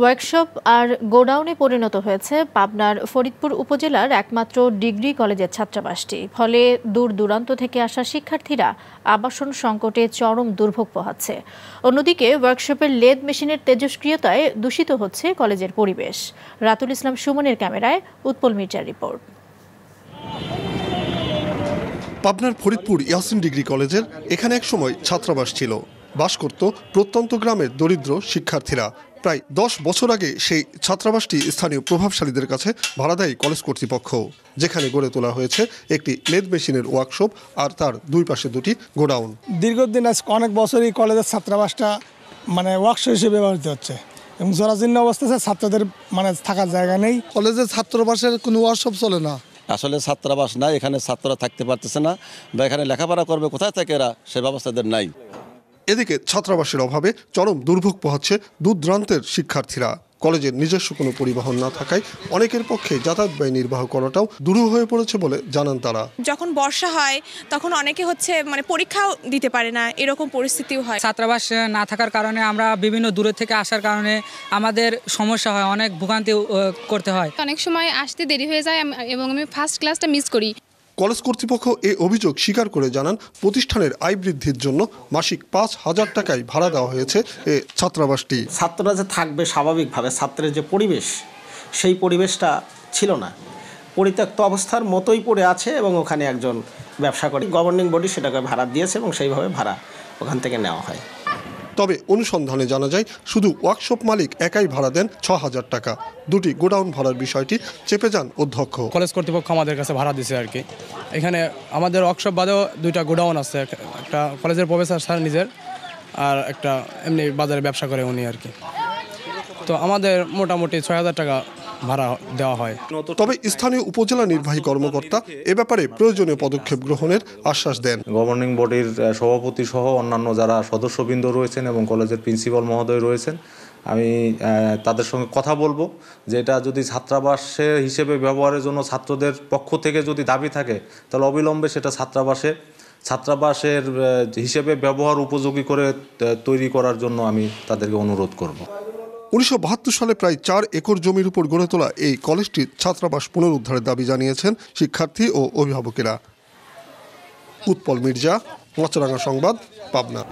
workshop আর গোডাউনে পরিণত হয়েছে পাবনার ফরিদপুর উপজেলার একমাত্র ডিগ্রি কলেজের ছাত্রাবাসটি ফলে দূর দূরান্ত থেকে আসা শিক্ষার্থীরা আবাসন সংকটে চরম দুর্ভোগ পোহাচ্ছে অন্যদিকে ওয়ার্কশপের লেদ মেশিনের তেজস্ক্রিয়তায় দূষিত হচ্ছে কলেজের পরিবেশ রাতুল ইসলাম সুমনের ক্যামেরায় উৎপল মির্জার রিপোর্ট পাবনার ফরিদপুর ইয়াসিন ডিগ্রি কলেজের এখানে একসময় ছাত্রাবাস ছিল বাস করত প্রত্যন্ত গ্রামের দরিদ্র শিক্ষার্থীরা প্রায় দশ বছর আগে সেই ছাত্রাবাসটি স্থানীয় প্রভাবশালীদের কাছে ভাড়া দেয় কলেজ কর্তৃপক্ষ যেখানে গড়ে তোলা হয়েছে একটি লেদ মেশিনের ওয়ার্কশপ আর তার দুই পাশে দুটি গোডাউন দীর্ঘদিন আজ অনেক বছরই কলেজের ছাত্রাবাসটা মানে ওয়ার্কশপ হিসেবে ব্যবহৃত হচ্ছে এবং জরাজীর্ণ অবস্থাতে ছাত্রদের মানে থাকার জায়গা নেই কলেজের ছাত্রাবাসের কোনো ওয়ার্কশপ চলে না আসলে ছাত্রাবাস নাই এখানে ছাত্ররা থাকতে পারতেছে না বা এখানে লেখাপড়া করবে কোথায় থাকে এরা সে ব্যবস্থাদের নাই এদিকে ছাত্রাবাসের অভাবে চরম দুর্ভোগ পোহাচ্ছে দূরদ্রান্তের শিক্ষার্থীরা কলেজের নিজস্ব কোনো পরিবহন না থাকায় অনেকের পক্ষে যাতায়াত ব্যয় নির্বাহ করাটাও দুরূহ হয়ে পড়েছে বলে জানান তারা যখন বর্ষা হয় তখন অনেকে হচ্ছে মানে পরীক্ষাও দিতে পারে না এরকম পরিস্থিতিও হয় ছাত্রাবাস না থাকার কারণে আমরা বিভিন্ন দূরে থেকে আসার কারণে আমাদের সমস্যা হয় অনেক ভোগান্তি করতে হয় অনেক সময় আসতে দেরি হয়ে যায় এবং আমি ফার্স্ট ক্লাসটা মিস করি কলেজ কর্তৃপক্ষ এ অভিযোগ স্বীকার করে জানান প্রতিষ্ঠানের আয় বৃদ্ধির জন্য মাসিক পাঁচ হাজার টাকায় ভাড়া দেওয়া হয়েছে এ ছাত্রাবাসটি ছাত্ররা যে থাকবে স্বাভাবিকভাবে ছাত্রের যে পরিবেশ সেই পরিবেশটা ছিল না পরিত্যক্ত অবস্থার মতোই পড়ে আছে এবং ওখানে একজন ব্যবসা করে গভর্নিং বডি সেটাকে ভাড়া দিয়েছে এবং সেইভাবে ভাড়া ওখান থেকে নেওয়া হয় তবে অনুসন্ধানে জানা যায় শুধু ওয়ার্কশপ মালিক একাই ভাড়া দেন ছ হাজার টাকা দুটি গোডাউন ভাড়ার বিষয়টি চেপে যান অধ্যক্ষ কলেজ কর্তৃপক্ষ আমাদের কাছে ভাড়া দিছে আর কি এখানে আমাদের ওয়ার্কশপ বাদেও দুইটা গোডাউন আছে একটা কলেজের প্রফেসর স্যার নিজের আর একটা এমনি বাজারে ব্যবসা করে উনি আর কি তো আমাদের মোটামুটি ছয় হাজার টাকা ভাড়া দেওয়া হয় তবে স্থানীয় উপজেলা নির্বাহী কর্মকর্তা এ ব্যাপারে প্রয়োজনীয় পদক্ষেপ গ্রহণের আশ্বাস দেন গভর্নিং বডির সভাপতি সহ অন্যান্য যারা সদস্যবৃন্দ রয়েছেন এবং কলেজের প্রিন্সিপাল মহোদয় রয়েছেন আমি তাদের সঙ্গে কথা বলবো যে এটা যদি ছাত্রাবাসে হিসেবে ব্যবহারের জন্য ছাত্রদের পক্ষ থেকে যদি দাবি থাকে তাহলে অবিলম্বে সেটা ছাত্রাবাসে ছাত্রাবাসের হিসেবে ব্যবহার উপযোগী করে তৈরি করার জন্য আমি তাদেরকে অনুরোধ করব উনিশশো সালে প্রায় চার একর জমির উপর গড়ে তোলা এই কলেজটির ছাত্রাবাস পুনরুদ্ধারের দাবি জানিয়েছেন শিক্ষার্থী ও অভিভাবকেরা উৎপল মির্জা মাছরাঙ্গা সংবাদ পাবনা